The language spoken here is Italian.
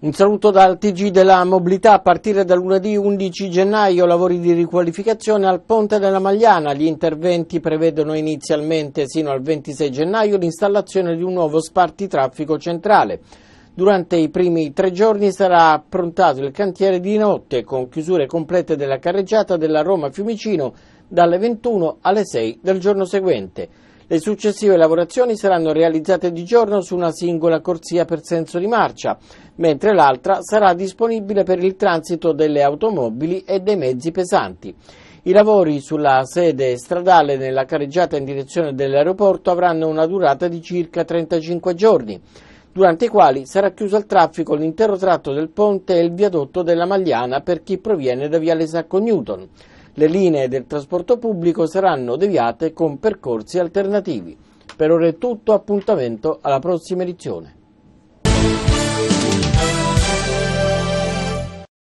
Un saluto dal TG della mobilità a partire da lunedì 11 gennaio lavori di riqualificazione al ponte della Magliana. Gli interventi prevedono inizialmente sino al 26 gennaio l'installazione di un nuovo spartitraffico centrale. Durante i primi tre giorni sarà approntato il cantiere di notte con chiusure complete della carreggiata della Roma Fiumicino dalle 21 alle 6 del giorno seguente. Le successive lavorazioni saranno realizzate di giorno su una singola corsia per senso di marcia, mentre l'altra sarà disponibile per il transito delle automobili e dei mezzi pesanti. I lavori sulla sede stradale nella careggiata in direzione dell'aeroporto avranno una durata di circa 35 giorni, durante i quali sarà chiuso al traffico l'intero tratto del ponte e il viadotto della Magliana per chi proviene da Viale Sacco Newton. Le linee del trasporto pubblico saranno deviate con percorsi alternativi. Per ora è tutto, appuntamento alla prossima edizione.